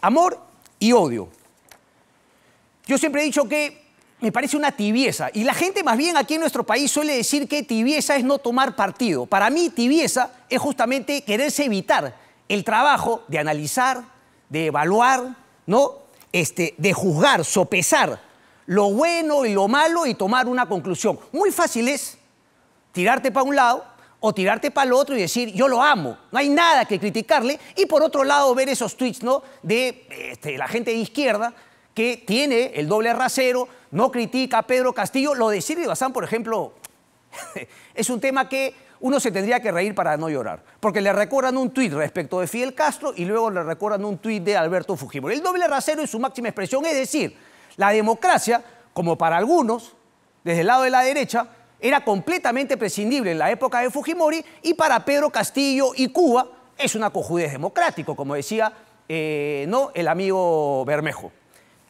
amor y odio. Yo siempre he dicho que me parece una tibieza. Y la gente más bien aquí en nuestro país suele decir que tibieza es no tomar partido. Para mí tibieza es justamente quererse evitar el trabajo de analizar, de evaluar, ¿no? Este, de juzgar, sopesar lo bueno y lo malo y tomar una conclusión. Muy fácil es tirarte para un lado o tirarte para el otro y decir, yo lo amo, no hay nada que criticarle. Y por otro lado, ver esos tweets ¿no? de este, la gente de izquierda que tiene el doble rasero, no critica a Pedro Castillo. Lo de Silvio Bazán, por ejemplo, es un tema que uno se tendría que reír para no llorar, porque le recuerdan un tuit respecto de Fidel Castro y luego le recuerdan un tweet de Alberto Fujimori. El doble rasero es su máxima expresión, es decir, la democracia, como para algunos, desde el lado de la derecha, era completamente prescindible en la época de Fujimori y para Pedro Castillo y Cuba es una cojudez democrático, como decía eh, ¿no? el amigo Bermejo.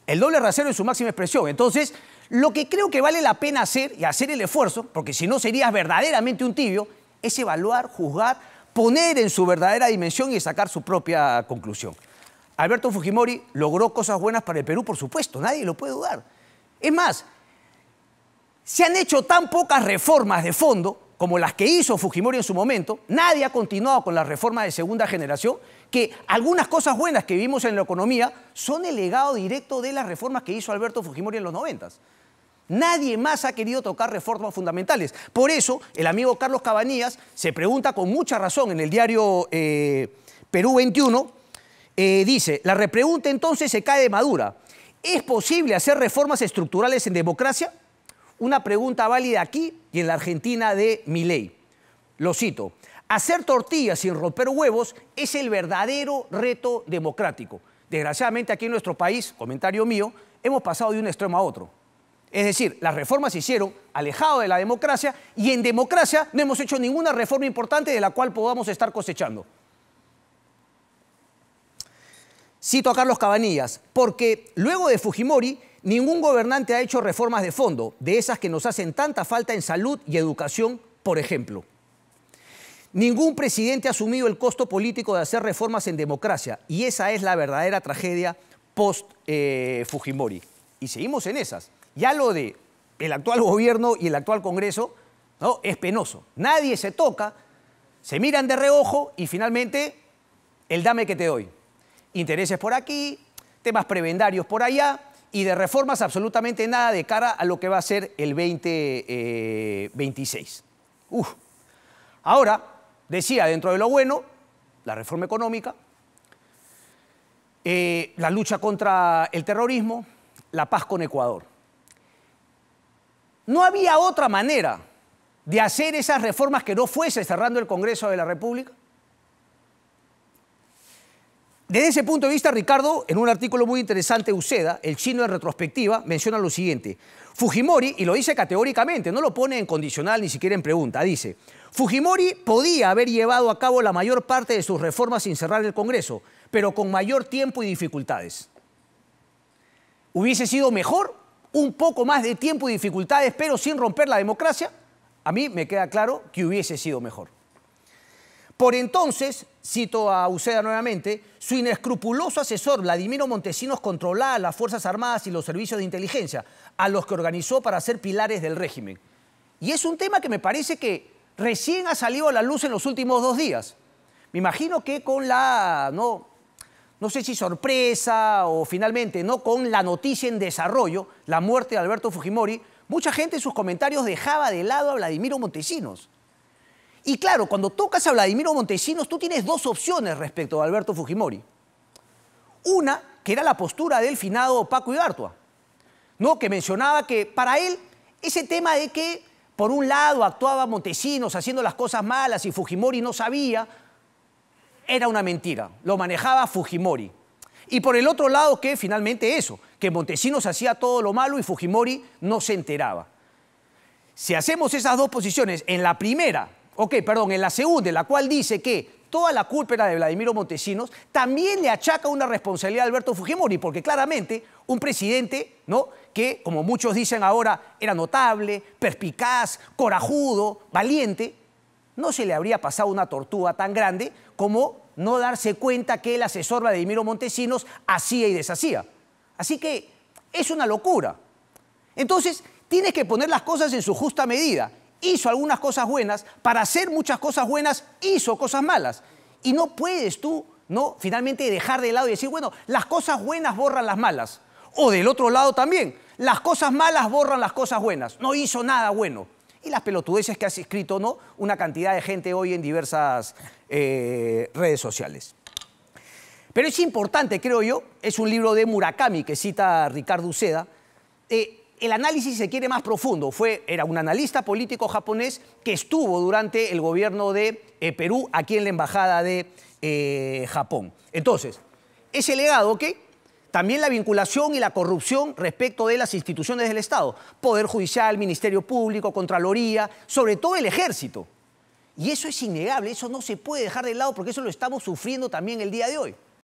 El doble rasero es su máxima expresión. Entonces, lo que creo que vale la pena hacer y hacer el esfuerzo, porque si no serías verdaderamente un tibio, es evaluar, juzgar, poner en su verdadera dimensión y sacar su propia conclusión. Alberto Fujimori logró cosas buenas para el Perú, por supuesto, nadie lo puede dudar. Es más, se han hecho tan pocas reformas de fondo como las que hizo Fujimori en su momento, nadie ha continuado con las reformas de segunda generación, que algunas cosas buenas que vimos en la economía son el legado directo de las reformas que hizo Alberto Fujimori en los noventas. Nadie más ha querido tocar reformas fundamentales. Por eso, el amigo Carlos Cabanías se pregunta con mucha razón en el diario eh, Perú 21, eh, dice, la repregunta entonces se cae de madura. ¿Es posible hacer reformas estructurales en democracia? una pregunta válida aquí y en la Argentina de Milei. Lo cito. Hacer tortillas sin romper huevos es el verdadero reto democrático. Desgraciadamente aquí en nuestro país, comentario mío, hemos pasado de un extremo a otro. Es decir, las reformas se hicieron alejado de la democracia y en democracia no hemos hecho ninguna reforma importante de la cual podamos estar cosechando. Cito a Carlos Cabanillas, porque luego de Fujimori Ningún gobernante ha hecho reformas de fondo, de esas que nos hacen tanta falta en salud y educación, por ejemplo. Ningún presidente ha asumido el costo político de hacer reformas en democracia y esa es la verdadera tragedia post-Fujimori. Eh, y seguimos en esas. Ya lo de el actual gobierno y el actual Congreso ¿no? es penoso. Nadie se toca, se miran de reojo y finalmente el dame que te doy. Intereses por aquí, temas prebendarios por allá, y de reformas absolutamente nada de cara a lo que va a ser el 2026. Eh, Ahora, decía, dentro de lo bueno, la reforma económica, eh, la lucha contra el terrorismo, la paz con Ecuador. No había otra manera de hacer esas reformas que no fuese cerrando el Congreso de la República. Desde ese punto de vista, Ricardo, en un artículo muy interesante, Uceda, el chino en retrospectiva, menciona lo siguiente. Fujimori, y lo dice categóricamente, no lo pone en condicional ni siquiera en pregunta, dice, Fujimori podía haber llevado a cabo la mayor parte de sus reformas sin cerrar el Congreso, pero con mayor tiempo y dificultades. ¿Hubiese sido mejor un poco más de tiempo y dificultades, pero sin romper la democracia? A mí me queda claro que hubiese sido mejor. Por entonces, cito a Uceda nuevamente, su inescrupuloso asesor Vladimiro Montesinos controlaba las Fuerzas Armadas y los servicios de inteligencia, a los que organizó para ser pilares del régimen. Y es un tema que me parece que recién ha salido a la luz en los últimos dos días. Me imagino que con la, no, no sé si sorpresa o finalmente, no con la noticia en desarrollo, la muerte de Alberto Fujimori, mucha gente en sus comentarios dejaba de lado a Vladimiro Montesinos. Y claro, cuando tocas a Vladimiro Montesinos, tú tienes dos opciones respecto a Alberto Fujimori. Una, que era la postura del finado Paco Ibartua, ¿no? que mencionaba que para él ese tema de que por un lado actuaba Montesinos haciendo las cosas malas y Fujimori no sabía, era una mentira, lo manejaba Fujimori. Y por el otro lado que finalmente eso, que Montesinos hacía todo lo malo y Fujimori no se enteraba. Si hacemos esas dos posiciones, en la primera ok, perdón, en la segunda, en la cual dice que toda la culpa era de Vladimiro Montesinos, también le achaca una responsabilidad a Alberto Fujimori, porque claramente un presidente, ¿no? Que, como muchos dicen ahora, era notable, perspicaz, corajudo, valiente, no se le habría pasado una tortuga tan grande como no darse cuenta que el asesor Vladimiro Montesinos hacía y deshacía. Así que es una locura. Entonces, tienes que poner las cosas en su justa medida hizo algunas cosas buenas, para hacer muchas cosas buenas hizo cosas malas. Y no puedes tú, ¿no? Finalmente dejar de lado y decir, bueno, las cosas buenas borran las malas. O del otro lado también, las cosas malas borran las cosas buenas. No hizo nada bueno. Y las pelotudeces que has escrito, ¿no? Una cantidad de gente hoy en diversas eh, redes sociales. Pero es importante, creo yo, es un libro de Murakami que cita Ricardo Uceda, eh, el análisis, se quiere, más profundo. Fue, era un analista político japonés que estuvo durante el gobierno de eh, Perú aquí en la Embajada de eh, Japón. Entonces, ese legado, que También la vinculación y la corrupción respecto de las instituciones del Estado, Poder Judicial, Ministerio Público, Contraloría, sobre todo el Ejército. Y eso es innegable, eso no se puede dejar de lado porque eso lo estamos sufriendo también el día de hoy.